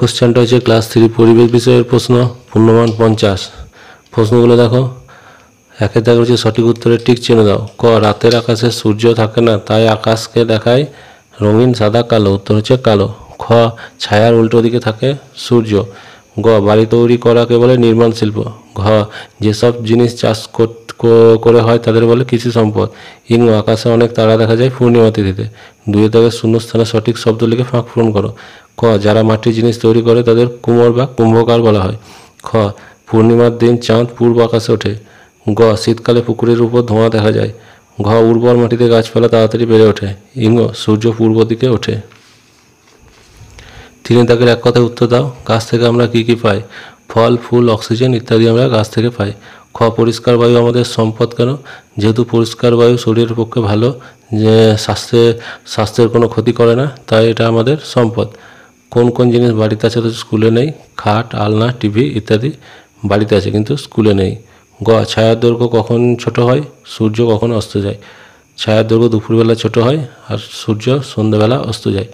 কোশ্চেনটা হচ্ছে class three পরিবেশ বিষয়ের প্রশ্ন পূর্ণমান পঞ্চাশ প্রশ্নগুলো দেখো একের দেখা হচ্ছে সঠিক উত্তরে টিক চিহ্ন দাও ক রাতের আকাশে সূর্য থাকে না তাই আকাশকে দেখায় রঙিন সাদা কালো উত্তর হচ্ছে কালো খ ছায়ার উল্টো দিকে থাকে সূর্য গ বাড়ি তৈরি করাকে বলে নির্মাণ শিল্প ঘ যেসব জিনিস চাষ করে হয় তাদের বলে কৃষি সম্পদ ইং আকাশে অনেক তারা দেখা যায় পূর্ণিমা তিথিতে দুয়ে থেকে স্থানে সঠিক শব্দ লিখে ফাঁক পূরণ করো ক যারা মাটির জিনিস তৈরি করে তাদের কুমোর বা কুম্ভকার বলা হয় খ পূর্ণিমার দিন চাঁদ পূর্ব আকাশে ওঠে গ শীতকালে পুকুরের উপর ধোঁয়া দেখা যায় ঘ উর্বর মাটিতে গাছপালা তাড়াতাড়ি বেড়ে ওঠে ইঙ্গ সূর্য পূর্ব দিকে ওঠে তিনি তাকে এক কথায় উত্তর দাও গাছ থেকে আমরা কি কি পাই ফল ফুল অক্সিজেন ইত্যাদি আমরা গাছ থেকে পাই খ পরিষ্কার বায়ু আমাদের সম্পদ কেন যেহেতু পরিষ্কার বায়ু শরীরের পক্ষে ভালো যে স্বাস্থ্যে স্বাস্থ্যের কোনো ক্ষতি করে না তাই এটা আমাদের সম্পদ কোন কোন জিনিস বাড়িতে আছে তো স্কুলে নেই খাট আলনা টিভি ইত্যাদি বাড়িতে আছে কিন্তু স্কুলে নেই গ ছায়ার দৈর্ঘ্য কখন ছোট হয় সূর্য কখন অস্ত যায় ছায়ার দৈর্ঘ্য দুপুরবেলা ছোট হয় আর সূর্য সন্ধ্যাবেলা অস্ত যায়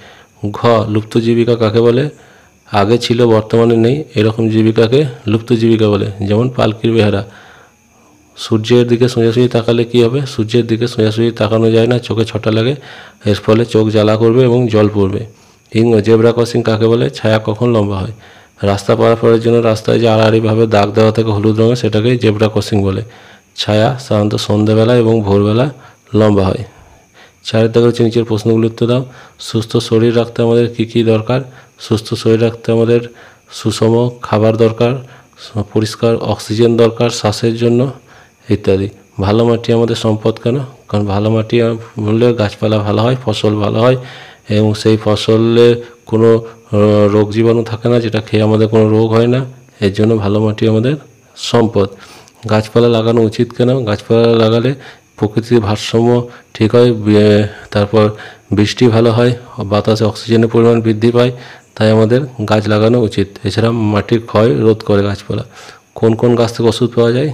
ঘ লুপ্ত জীবিকা কাকে বলে আগে ছিল বর্তমানে নেই এরকম জীবিকাকে লুপ্ত জীবিকা বলে যেমন পালকির বেহারা সূর্যের দিকে সোজাসুজি তাকালে কি হবে সূর্যের দিকে সোজাসুজি তাকানো যায় না চোখে ছটা লাগে এর ফলে চোখ জ্বালা করবে এবং জল পড়বে হিঙ্গ জেব্রা ক্রসিং কাকে বলে ছায়া কখন লম্বা হয় রাস্তা পারাপারের জন্য রাস্তায় যে আড়াআড়িভাবে দাগ দেওয়া থাকে হলুদ রঙের সেটাকেই জেব্রা ক্রসিং বলে ছায়া সাধারণত সন্ধ্যাবেলা এবং ভোরবেলা লম্বা হয় ছায়ের করে নিচের প্রশ্নগুলি উত্তর দাও সুস্থ শরীর রাখতে আমাদের কী কী দরকার সুস্থ শরীর রাখতে আমাদের সুষম খাবার দরকার পরিষ্কার অক্সিজেন দরকার শ্বাসের জন্য ইত্যাদি ভালো মাটি আমাদের সম্পদ কেন কারণ ভালো মাটি হলে গাছপালা ভালো হয় ফসল ভালো হয় এবং সেই ফসলে কোনো রোগ জীবাণু থাকে না যেটা খেয়ে আমাদের কোনো রোগ হয় না এর জন্য ভালো মাটি আমাদের সম্পদ গাছপালা লাগানো উচিত কেন গাছপালা লাগালে প্রকৃতির ভারসাম্য ঠিক হয় তারপর বৃষ্টি ভালো হয় বাতাসে অক্সিজেনের পরিমাণ বৃদ্ধি পায় তাই আমাদের গাছ লাগানো উচিত এছাড়া মাটির ক্ষয় রোধ করে গাছপালা কোন কোন গাছ থেকে ওষুধ পাওয়া যায়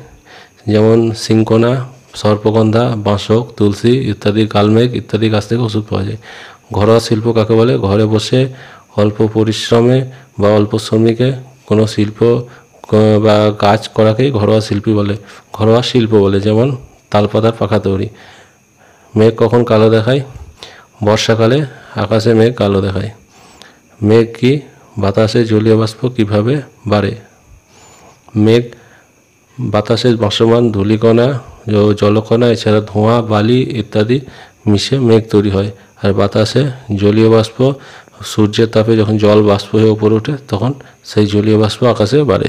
যেমন সিংকোনা সর্পগন্ধা বাঁশক তুলসী ইত্যাদি কালমেঘ ইত্যাদি গাছ থেকে ওষুধ পাওয়া যায় ঘরোয়া শিল্প কাকে বলে ঘরে বসে অল্প পরিশ্রমে বা অল্প শ্রমিকে কোনো শিল্প বা কাজ করাকেই ঘরোয়া শিল্পী বলে ঘরোয়া শিল্প বলে যেমন তালপাতার পাখা তৈরি মেঘ কখন কালো দেখায় বর্ষাকালে আকাশে মেঘ কালো দেখায় মেঘ কি বাতাসে জলীয় বাষ্প কীভাবে বাড়ে মেঘ বাতাসের ভাসমান ধূলিকণা জলকণা এছাড়া ধোঁয়া বালি ইত্যাদি মিশে মেঘ তৈরি হয় আর বাতাসে জলীয় বাষ্প সূর্যের তাপে যখন জল বাষ্প হয়ে উপরে ওঠে তখন সেই জলীয় বাষ্প আকাশে বাড়ে